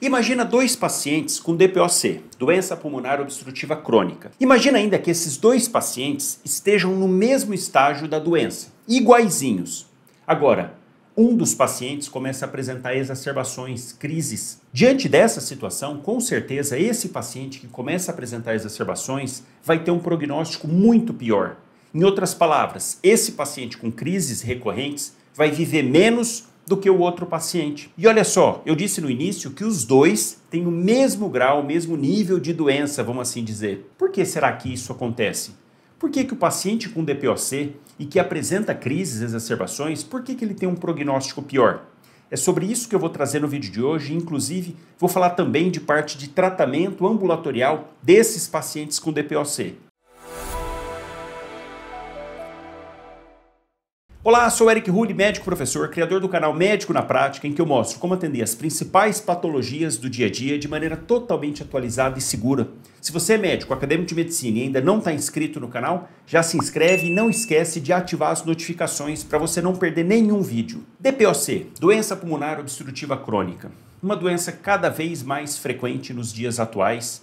Imagina dois pacientes com DPOC, doença pulmonar obstrutiva crônica. Imagina ainda que esses dois pacientes estejam no mesmo estágio da doença, iguaizinhos. Agora, um dos pacientes começa a apresentar exacerbações, crises. Diante dessa situação, com certeza esse paciente que começa a apresentar exacerbações vai ter um prognóstico muito pior. Em outras palavras, esse paciente com crises recorrentes vai viver menos do que o outro paciente. E olha só, eu disse no início que os dois têm o mesmo grau, o mesmo nível de doença, vamos assim dizer. Por que será que isso acontece? Por que, que o paciente com DPOC e que apresenta crises, exacerbações, por que, que ele tem um prognóstico pior? É sobre isso que eu vou trazer no vídeo de hoje, inclusive vou falar também de parte de tratamento ambulatorial desses pacientes com DPOC. Olá, sou Eric Rude, médico professor, criador do canal Médico na Prática, em que eu mostro como atender as principais patologias do dia a dia de maneira totalmente atualizada e segura. Se você é médico, acadêmico de medicina e ainda não está inscrito no canal, já se inscreve e não esquece de ativar as notificações para você não perder nenhum vídeo. DPOC, doença pulmonar obstrutiva crônica, uma doença cada vez mais frequente nos dias atuais.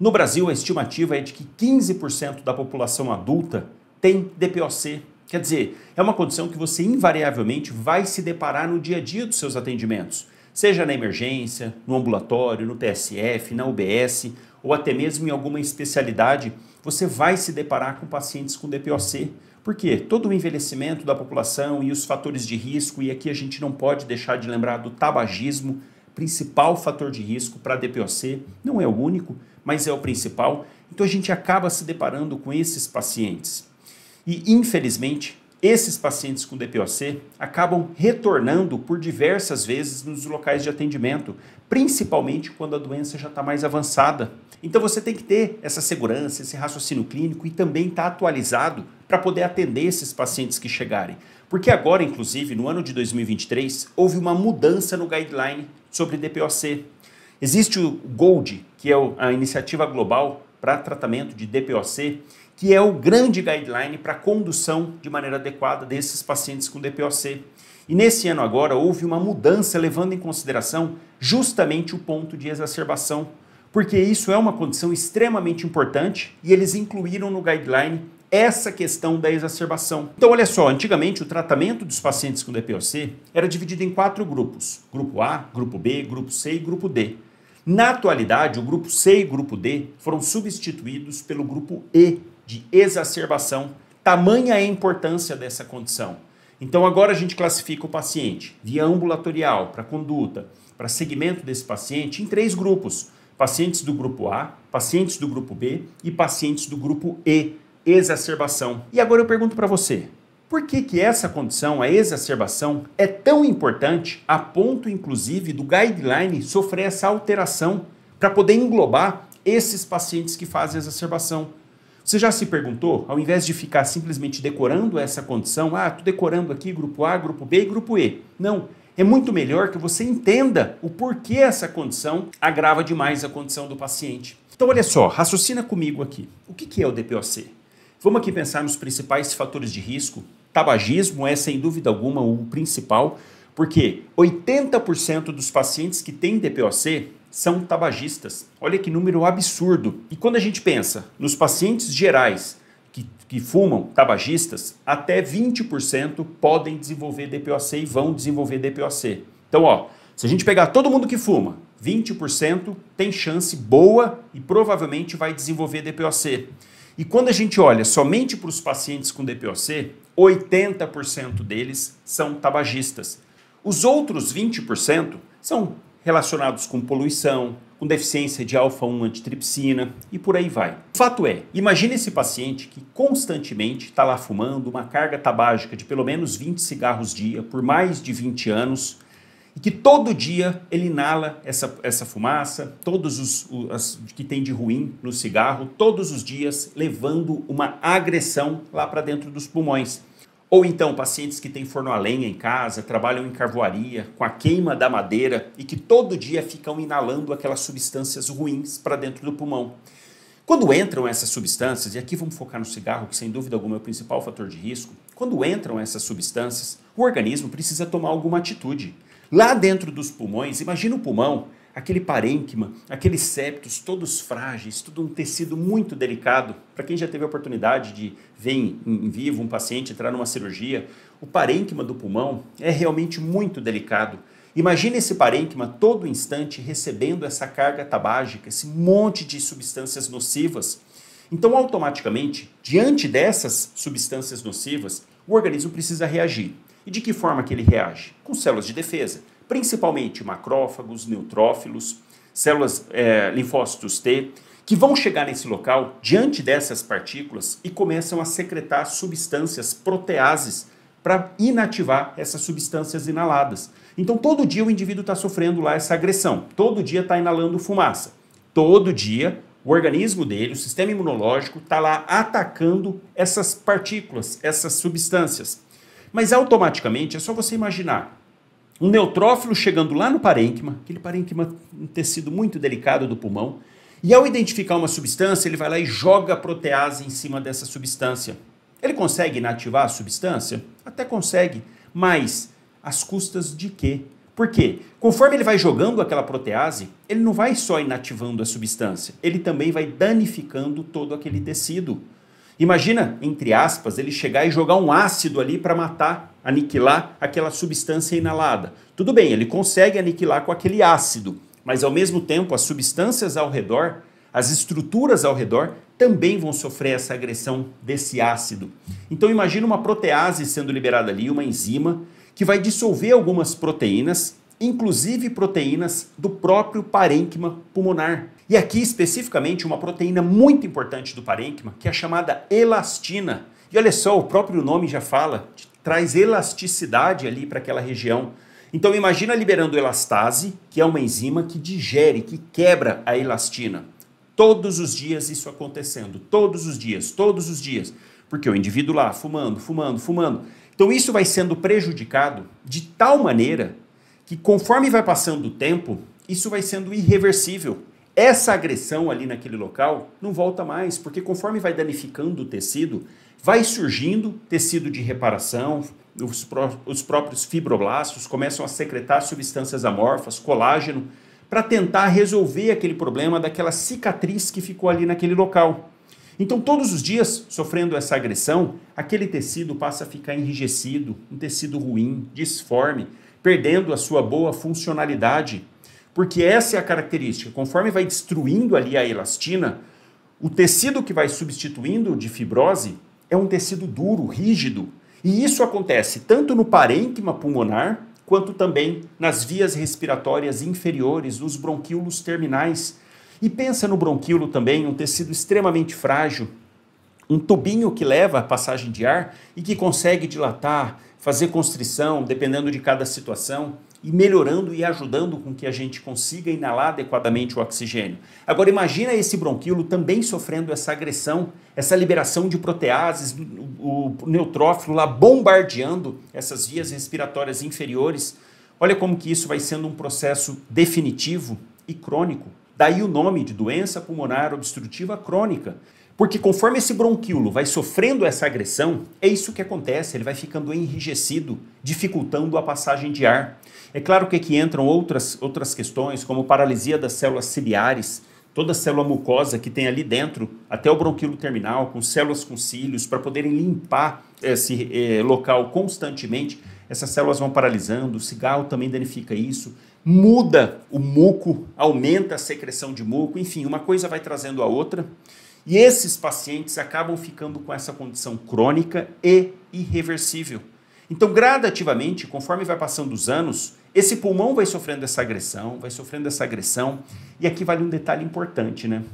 No Brasil, a estimativa é de que 15% da população adulta tem DPOC Quer dizer, é uma condição que você invariavelmente vai se deparar no dia a dia dos seus atendimentos, seja na emergência, no ambulatório, no PSF, na UBS ou até mesmo em alguma especialidade, você vai se deparar com pacientes com DPOC. Porque todo o envelhecimento da população e os fatores de risco, e aqui a gente não pode deixar de lembrar do tabagismo, principal fator de risco para DPOC, não é o único, mas é o principal. Então a gente acaba se deparando com esses pacientes. E, infelizmente, esses pacientes com DPOC acabam retornando por diversas vezes nos locais de atendimento, principalmente quando a doença já está mais avançada. Então você tem que ter essa segurança, esse raciocínio clínico e também estar tá atualizado para poder atender esses pacientes que chegarem. Porque agora, inclusive, no ano de 2023, houve uma mudança no guideline sobre DPOC. Existe o GOLD, que é a iniciativa global para tratamento de DPOC, que é o grande guideline para condução de maneira adequada desses pacientes com DPOC. E nesse ano agora houve uma mudança levando em consideração justamente o ponto de exacerbação, porque isso é uma condição extremamente importante e eles incluíram no guideline essa questão da exacerbação. Então, olha só, antigamente o tratamento dos pacientes com DPOC era dividido em quatro grupos: grupo A, grupo B, grupo C e grupo D. Na atualidade, o grupo C e o grupo D foram substituídos pelo grupo E, de exacerbação, tamanha é a importância dessa condição. Então agora a gente classifica o paciente via ambulatorial para conduta, para segmento desse paciente em três grupos: pacientes do grupo A, pacientes do grupo B e pacientes do grupo E, exacerbação. E agora eu pergunto para você, por que, que essa condição, a exacerbação, é tão importante a ponto, inclusive, do guideline sofrer essa alteração para poder englobar esses pacientes que fazem exacerbação? Você já se perguntou, ao invés de ficar simplesmente decorando essa condição, ah, estou decorando aqui grupo A, grupo B e grupo E. Não. É muito melhor que você entenda o porquê essa condição agrava demais a condição do paciente. Então, olha só, raciocina comigo aqui. O que, que é o DPOC? Vamos aqui pensar nos principais fatores de risco. Tabagismo é, sem dúvida alguma, o principal, porque 80% dos pacientes que têm DPOC são tabagistas. Olha que número absurdo. E quando a gente pensa nos pacientes gerais que, que fumam tabagistas, até 20% podem desenvolver DPOC e vão desenvolver DPOC. Então, ó, se a gente pegar todo mundo que fuma, 20% tem chance boa e provavelmente vai desenvolver DPOC. E quando a gente olha somente para os pacientes com DPOC, 80% deles são tabagistas. Os outros 20% são relacionados com poluição, com deficiência de alfa-1 antitripsina e por aí vai. O fato é, imagine esse paciente que constantemente está lá fumando uma carga tabágica de pelo menos 20 cigarros dia por mais de 20 anos e que todo dia ele inala essa, essa fumaça, todos os, os que tem de ruim no cigarro, todos os dias levando uma agressão lá para dentro dos pulmões. Ou então pacientes que têm forno a lenha em casa, trabalham em carvoaria, com a queima da madeira e que todo dia ficam inalando aquelas substâncias ruins para dentro do pulmão. Quando entram essas substâncias, e aqui vamos focar no cigarro, que sem dúvida alguma é o principal fator de risco, quando entram essas substâncias, o organismo precisa tomar alguma atitude. Lá dentro dos pulmões, imagina o pulmão aquele parênquima, aqueles septos, todos frágeis, tudo um tecido muito delicado. Para quem já teve a oportunidade de ver em, em, vivo um paciente entrar numa cirurgia, o parênquima do pulmão é realmente muito delicado. Imagine esse parênquima todo instante recebendo essa carga tabágica, esse monte de substâncias nocivas. Então, automaticamente, diante dessas substâncias nocivas, o organismo precisa reagir. E de que forma que ele reage? Com células de defesa principalmente macrófagos, neutrófilos, células é, linfócitos T, que vão chegar nesse local diante dessas partículas e começam a secretar substâncias proteases para inativar essas substâncias inaladas. Então, todo dia o indivíduo está sofrendo lá essa agressão, todo dia está inalando fumaça, todo dia o organismo dele, o sistema imunológico, está lá atacando essas partículas, essas substâncias. Mas automaticamente é só você imaginar um neutrófilo chegando lá no parênquima, aquele parênquima um tecido muito delicado do pulmão, e ao identificar uma substância, ele vai lá e joga a protease em cima dessa substância. Ele consegue inativar a substância? Até consegue, mas às custas de quê? Porque conforme ele vai jogando aquela protease, ele não vai só inativando a substância, ele também vai danificando todo aquele tecido. Imagina, entre aspas, ele chegar e jogar um ácido ali para matar, aniquilar aquela substância inalada. Tudo bem, ele consegue aniquilar com aquele ácido, mas ao mesmo tempo as substâncias ao redor, as estruturas ao redor, também vão sofrer essa agressão desse ácido. Então imagina uma protease sendo liberada ali, uma enzima, que vai dissolver algumas proteínas inclusive proteínas do próprio parênquima pulmonar. E aqui especificamente uma proteína muito importante do parênquima, que é a chamada elastina. E olha só, o próprio nome já fala, traz elasticidade ali para aquela região. Então imagina liberando elastase, que é uma enzima que digere, que quebra a elastina. Todos os dias isso acontecendo, todos os dias, todos os dias. Porque o indivíduo lá fumando, fumando, fumando. Então isso vai sendo prejudicado de tal maneira que conforme vai passando o tempo, isso vai sendo irreversível. Essa agressão ali naquele local não volta mais, porque conforme vai danificando o tecido, vai surgindo tecido de reparação, os, pró os próprios fibroblastos começam a secretar substâncias amorfas, colágeno, para tentar resolver aquele problema daquela cicatriz que ficou ali naquele local. Então, todos os dias, sofrendo essa agressão, aquele tecido passa a ficar enrijecido, um tecido ruim, disforme, perdendo a sua boa funcionalidade. Porque essa é a característica. Conforme vai destruindo ali a elastina, o tecido que vai substituindo de fibrose é um tecido duro, rígido. E isso acontece tanto no parênquima pulmonar, quanto também nas vias respiratórias inferiores, nos bronquíolos terminais. E pensa no bronquíolo também, um tecido extremamente frágil, um tubinho que leva a passagem de ar e que consegue dilatar, fazer constrição, dependendo de cada situação, e melhorando e ajudando com que a gente consiga inalar adequadamente o oxigênio. Agora imagina esse bronquilo também sofrendo essa agressão, essa liberação de proteases, o neutrófilo lá bombardeando essas vias respiratórias inferiores. Olha como que isso vai sendo um processo definitivo e crônico. Daí o nome de doença pulmonar obstrutiva crônica. Porque conforme esse bronquíolo vai sofrendo essa agressão, é isso que acontece, ele vai ficando enrijecido, dificultando a passagem de ar. É claro que aqui entram outras, outras questões, como paralisia das células ciliares, toda a célula mucosa que tem ali dentro, até o bronquíolo terminal, com células com cílios, para poderem limpar esse eh, local constantemente, essas células vão paralisando, o cigarro também danifica isso, muda o muco, aumenta a secreção de muco, enfim, uma coisa vai trazendo a outra. E esses pacientes acabam ficando com essa condição crônica e irreversível. Então, gradativamente, conforme vai passando os anos, esse pulmão vai sofrendo essa agressão, vai sofrendo essa agressão. E aqui vale um detalhe importante, né?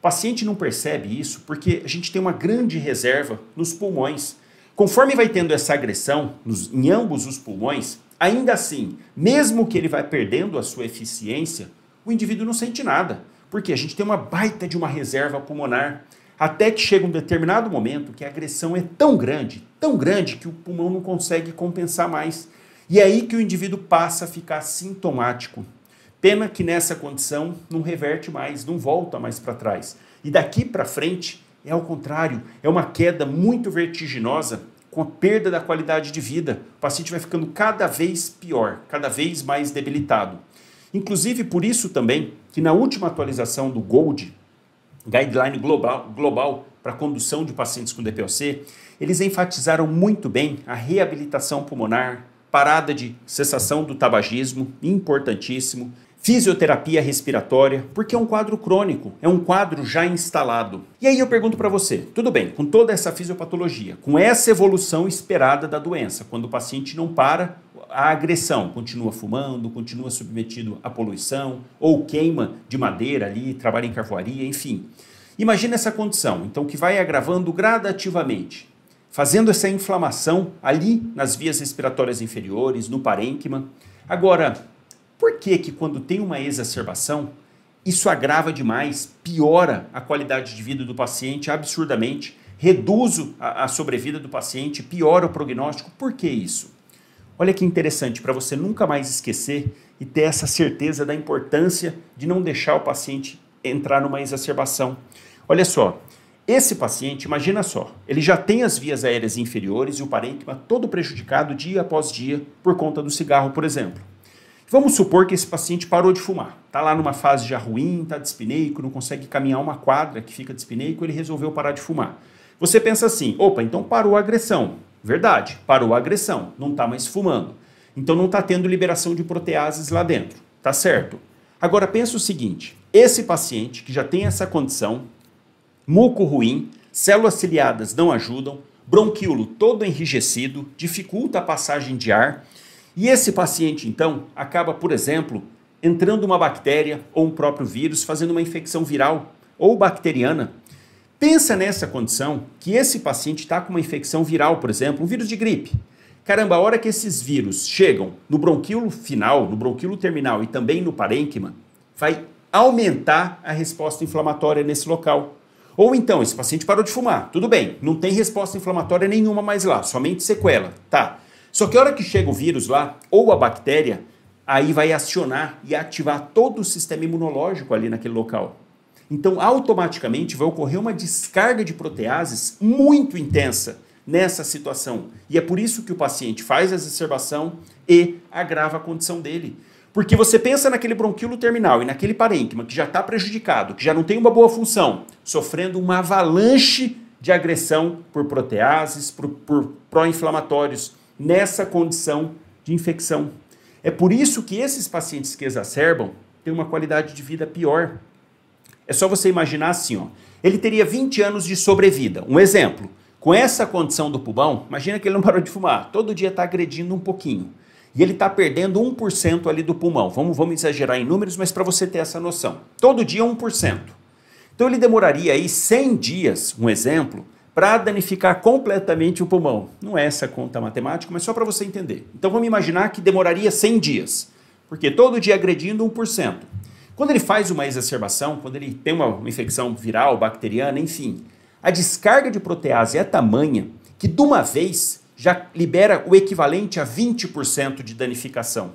O paciente não percebe isso porque a gente tem uma grande reserva nos pulmões. Conforme vai tendo essa agressão nos, em ambos os pulmões, ainda assim, mesmo que ele vá perdendo a sua eficiência, o indivíduo não sente nada. Porque a gente tem uma baita de uma reserva pulmonar, até que chega um determinado momento que a agressão é tão grande, tão grande, que o pulmão não consegue compensar mais. E é aí que o indivíduo passa a ficar sintomático. Pena que nessa condição não reverte mais, não volta mais para trás. E daqui para frente é ao contrário, é uma queda muito vertiginosa com a perda da qualidade de vida. O paciente vai ficando cada vez pior, cada vez mais debilitado. Inclusive por isso também que na última atualização do GOLD, Guideline Global, global para Condução de Pacientes com DPOC, eles enfatizaram muito bem a reabilitação pulmonar, parada de cessação do tabagismo, importantíssimo, fisioterapia respiratória, porque é um quadro crônico, é um quadro já instalado. E aí eu pergunto para você, tudo bem, com toda essa fisiopatologia, com essa evolução esperada da doença, quando o paciente não para a agressão, continua fumando, continua submetido à poluição, ou queima de madeira ali, trabalha em carvoaria, enfim. Imagina essa condição, então, que vai agravando gradativamente, fazendo essa inflamação ali nas vias respiratórias inferiores, no parênquima. Agora, por que que quando tem uma exacerbação, isso agrava demais, piora a qualidade de vida do paciente absurdamente, reduz a, a sobrevida do paciente, piora o prognóstico? Por que isso? Olha que interessante, para você nunca mais esquecer e ter essa certeza da importância de não deixar o paciente entrar numa exacerbação. Olha só, esse paciente, imagina só, ele já tem as vias aéreas inferiores e o parênquima todo prejudicado dia após dia por conta do cigarro, por exemplo. Vamos supor que esse paciente parou de fumar, está lá numa fase já ruim, está despineico, não consegue caminhar uma quadra que fica despineico. ele resolveu parar de fumar. Você pensa assim, opa, então parou a agressão, Verdade, parou a agressão, não está mais fumando. Então não está tendo liberação de proteases lá dentro, tá certo? Agora pensa o seguinte: esse paciente que já tem essa condição, muco ruim, células ciliadas não ajudam, bronquíolo todo enrijecido, dificulta a passagem de ar, e esse paciente então acaba, por exemplo, entrando uma bactéria ou um próprio vírus, fazendo uma infecção viral ou bacteriana Pensa nessa condição que esse paciente está com uma infecção viral, por exemplo, um vírus de gripe. Caramba, a hora que esses vírus chegam no bronquíolo final, no bronquíolo terminal e também no parênquima, vai aumentar a resposta inflamatória nesse local. Ou então, esse paciente parou de fumar, tudo bem, não tem resposta inflamatória nenhuma mais lá, somente sequela, tá. Só que a hora que chega o vírus lá, ou a bactéria, aí vai acionar e ativar todo o sistema imunológico ali naquele local. Então, automaticamente vai ocorrer uma descarga de proteases muito intensa nessa situação. E é por isso que o paciente faz a exacerbação e agrava a condição dele. Porque você pensa naquele bronquilo terminal e naquele parênquima que já está prejudicado, que já não tem uma boa função, sofrendo uma avalanche de agressão por proteases, por, por pró-inflamatórios, nessa condição de infecção. É por isso que esses pacientes que exacerbam têm uma qualidade de vida pior. É só você imaginar assim, ó. Ele teria 20 anos de sobrevida. Um exemplo, com essa condição do pulmão, imagina que ele não parou de fumar, todo dia está agredindo um pouquinho. E ele está perdendo 1% ali do pulmão. Vamos, vamos exagerar em números, mas para você ter essa noção. Todo dia 1%. Então ele demoraria aí 100 dias, um exemplo, para danificar completamente o pulmão. Não é essa conta matemática, mas só para você entender. Então vamos imaginar que demoraria 100 dias, porque todo dia agredindo 1%. Quando ele faz uma exacerbação, quando ele tem uma, infecção viral, bacteriana, enfim, a descarga de protease é tamanha que de uma vez já libera o equivalente a 20% de danificação.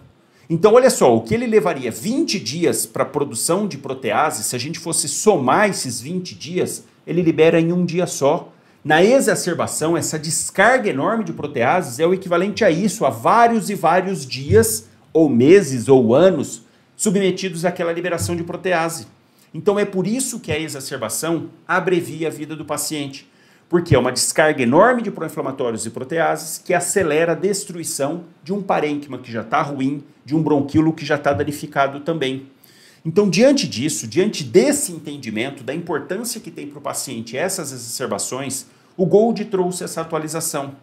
Então, olha só, o que ele levaria 20 dias para a produção de protease, se a gente fosse somar esses 20 dias, ele libera em um dia só. Na exacerbação, essa descarga enorme de proteases é o equivalente a isso, a vários e vários dias, ou meses, ou anos, submetidos àquela liberação de protease. Então é por isso que a exacerbação abrevia a vida do paciente, porque é uma descarga enorme de proinflamatórios e proteases que acelera a destruição de um parênquima que já está ruim, de um bronquilo que já está danificado também. Então, diante disso, diante desse entendimento da importância que tem para o paciente essas exacerbações, o Gold trouxe essa atualização.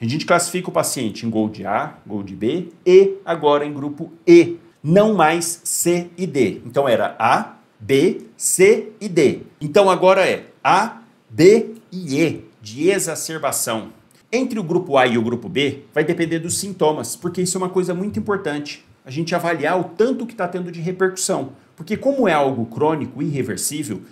A gente classifica o paciente em Gold A, Gold B e agora em grupo E, não mais C e D. Então era A, B, C e D. Então agora é A, B e E, de exacerbação. Entre o grupo A e o grupo B vai depender dos sintomas, porque isso é uma coisa muito importante. A gente avaliar o tanto que está tendo de repercussão. Porque como é algo crônico, irreversível,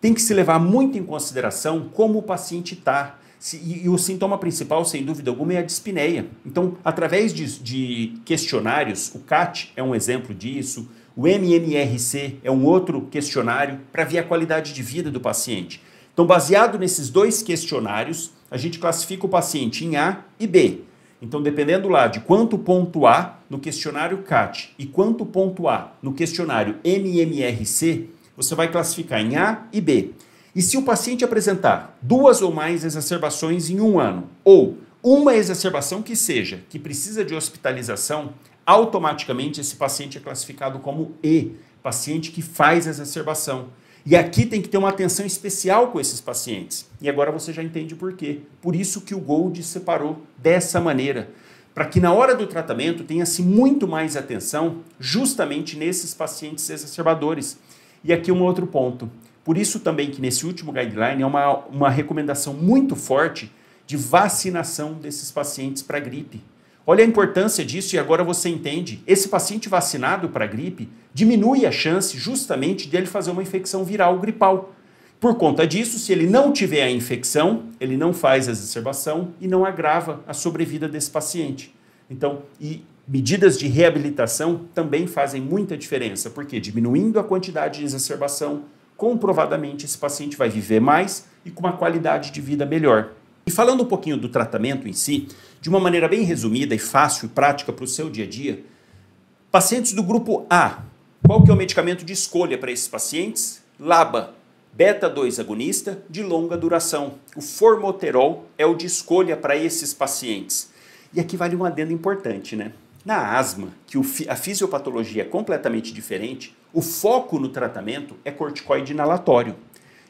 tem que se levar muito em consideração como o paciente está, e, o sintoma principal, sem dúvida alguma, é a dispneia. Então, através de, de questionários, o CAT é um exemplo disso, o MMRC é um outro questionário para ver a qualidade de vida do paciente. Então, baseado nesses dois questionários, a gente classifica o paciente em A e B. Então, dependendo lá de quanto ponto A no questionário CAT e quanto ponto A no questionário MMRC, você vai classificar em A e B. E se o paciente apresentar duas ou mais exacerbações em um ano, ou uma exacerbação que seja, que precisa de hospitalização, automaticamente esse paciente é classificado como E, paciente que faz exacerbação. E aqui tem que ter uma atenção especial com esses pacientes. E agora você já entende por quê. Por isso que o Gold separou dessa maneira, para que na hora do tratamento tenha-se muito mais atenção justamente nesses pacientes exacerbadores. E aqui um outro ponto. Por isso também que nesse último guideline é uma, uma recomendação muito forte de vacinação desses pacientes para gripe. Olha a importância disso e agora você entende. Esse paciente vacinado para gripe diminui a chance justamente dele fazer uma infecção viral gripal. Por conta disso, se ele não tiver a infecção, ele não faz a exacerbação e não agrava a sobrevida desse paciente. Então, e medidas de reabilitação também fazem muita diferença, porque diminuindo a quantidade de exacerbação, comprovadamente esse paciente vai viver mais e com uma qualidade de vida melhor. E falando um pouquinho do tratamento em si, de uma maneira bem resumida e fácil e prática para o seu dia a dia, pacientes do grupo A, qual que é o medicamento de escolha para esses pacientes? LABA, beta-2 agonista de longa duração. O formoterol é o de escolha para esses pacientes. E aqui vale um adendo importante, né? Na asma, que a fisiopatologia é completamente diferente, o foco no tratamento é corticoide inalatório.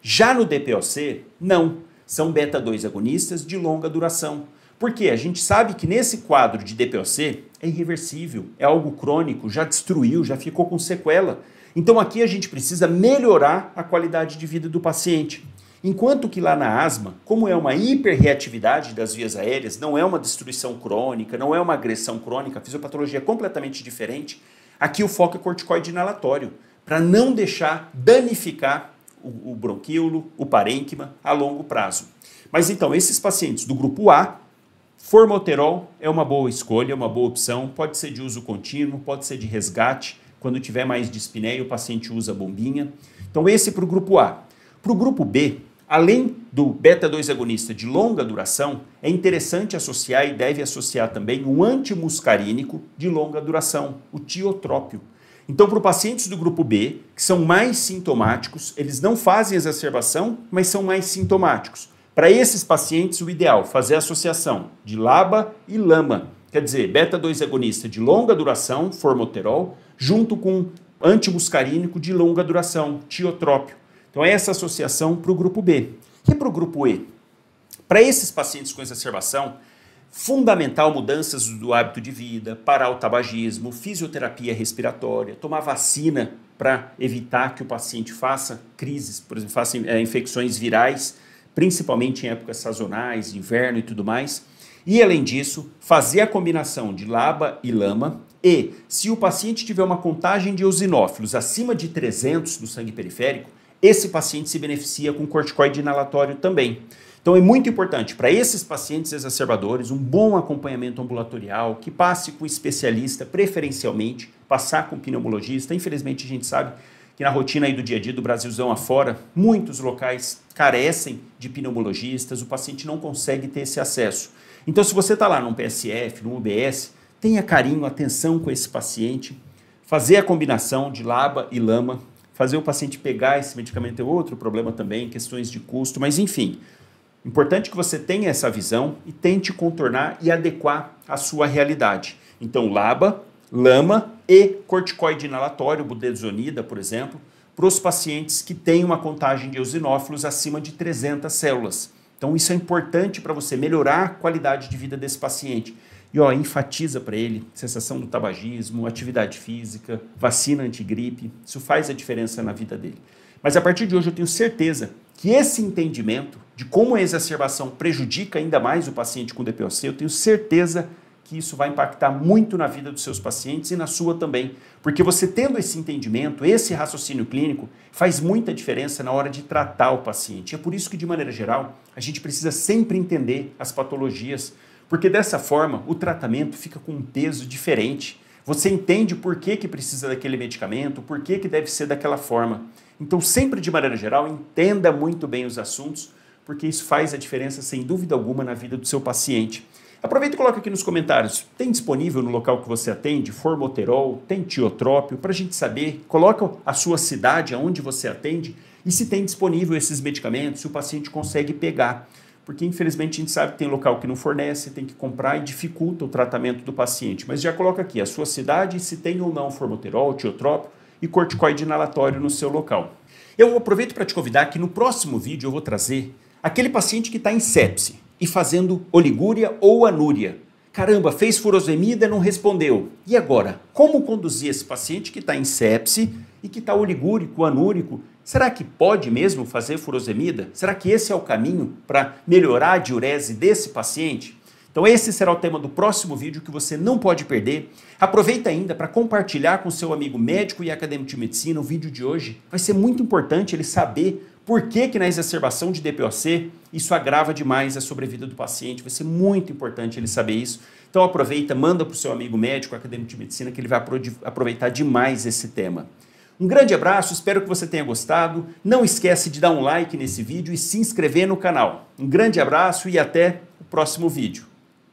Já no DPOC, não. São beta-2 agonistas de longa duração. Porque a gente sabe que nesse quadro de DPOC é irreversível, é algo crônico, já destruiu, já ficou com sequela. Então aqui a gente precisa melhorar a qualidade de vida do paciente. Enquanto que lá na asma, como é uma hiperreatividade das vias aéreas, não é uma destruição crônica, não é uma agressão crônica, a fisiopatologia é completamente diferente, Aqui o foco é corticoide inalatório, para não deixar danificar o, o bronquíolo, o parênquima a longo prazo. Mas então, esses pacientes do grupo A, formoterol é uma boa escolha, é uma boa opção, pode ser de uso contínuo, pode ser de resgate, quando tiver mais dispneia o paciente usa bombinha. Então esse para o grupo A. Para o grupo B, Além do beta-2 agonista de longa duração, é interessante associar e deve associar também o antimuscarínico de longa duração, o tiotrópio. Então, para pacientes do grupo B, que são mais sintomáticos, eles não fazem exacerbação, mas são mais sintomáticos. Para esses pacientes, o ideal é fazer a associação de LABA e LAMA, quer dizer, beta-2 agonista de longa duração, formoterol, junto com antimuscarínico de longa duração, tiotrópio. Então, é essa associação para o grupo B. E para o grupo E? Para esses pacientes com exacerbação, fundamental mudanças do hábito de vida, parar o tabagismo, fisioterapia respiratória, tomar vacina para evitar que o paciente faça crises, por exemplo, faça é, infecções virais, principalmente em épocas sazonais, inverno e tudo mais. E além disso, fazer a combinação de laba e lama e se o paciente tiver uma contagem de eosinófilos acima de 300 no sangue periférico, esse paciente se beneficia com corticoide inalatório também. Então é muito importante para esses pacientes exacerbadores um bom acompanhamento ambulatorial, que passe com especialista, preferencialmente, passar com pneumologista. Infelizmente a gente sabe que na rotina aí do dia a dia do Brasilzão afora, muitos locais carecem de pneumologistas, o paciente não consegue ter esse acesso. Então se você está lá num PSF, num UBS, tenha carinho, atenção com esse paciente, fazer a combinação de laba e lama fazer o paciente pegar esse medicamento é outro problema também, questões de custo, mas enfim. Importante que você tenha essa visão e tente contornar e adequar a sua realidade. Então, LABA, LAMA e corticoide inalatório, budesonida, por exemplo, para os pacientes que têm uma contagem de eosinófilos acima de 300 células. Então, isso é importante para você melhorar a qualidade de vida desse paciente. E ó, enfatiza para ele sensação do tabagismo, atividade física, vacina antigripe. Isso faz a diferença na vida dele. Mas a partir de hoje eu tenho certeza que esse entendimento de como a exacerbação prejudica ainda mais o paciente com DPOC, eu tenho certeza que isso vai impactar muito na vida dos seus pacientes e na sua também. Porque você tendo esse entendimento, esse raciocínio clínico, faz muita diferença na hora de tratar o paciente. É por isso que, de maneira geral, a gente precisa sempre entender as patologias porque dessa forma o tratamento fica com um peso diferente. Você entende por que, que precisa daquele medicamento, por que, que deve ser daquela forma. Então, sempre de maneira geral, entenda muito bem os assuntos, porque isso faz a diferença, sem dúvida alguma, na vida do seu paciente. Aproveita e coloca aqui nos comentários. Tem disponível no local que você atende formoterol, tem tiotrópio, para a gente saber. Coloca a sua cidade, aonde você atende, e se tem disponível esses medicamentos, se o paciente consegue pegar porque infelizmente a gente sabe que tem local que não fornece, tem que comprar e dificulta o tratamento do paciente. Mas já coloca aqui a sua cidade, se tem ou não formoterol, tiotrópico e corticoide inalatório no seu local. Eu aproveito para te convidar que no próximo vídeo eu vou trazer aquele paciente que está em sepse e fazendo oligúria ou anúria. Caramba, fez furosemida, não respondeu. E agora? Como conduzir esse paciente que está em sepse e que está oligúrico, anúrico Será que pode mesmo fazer furosemida? Será que esse é o caminho para melhorar a diurese desse paciente? Então esse será o tema do próximo vídeo que você não pode perder. Aproveita ainda para compartilhar com seu amigo médico e acadêmico de medicina o vídeo de hoje. Vai ser muito importante ele saber por que, que na exacerbação de DPOC isso agrava demais a sobrevida do paciente. Vai ser muito importante ele saber isso. Então aproveita, manda para o seu amigo médico, acadêmico de medicina, que ele vai aproveitar demais esse tema. Um grande abraço, espero que você tenha gostado. Não esquece de dar um like nesse vídeo e se inscrever no canal. Um grande abraço e até o próximo vídeo.